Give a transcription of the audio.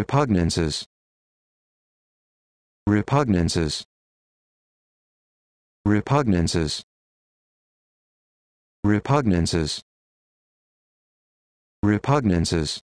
repugnances repugnances repugnances repugnances repugnances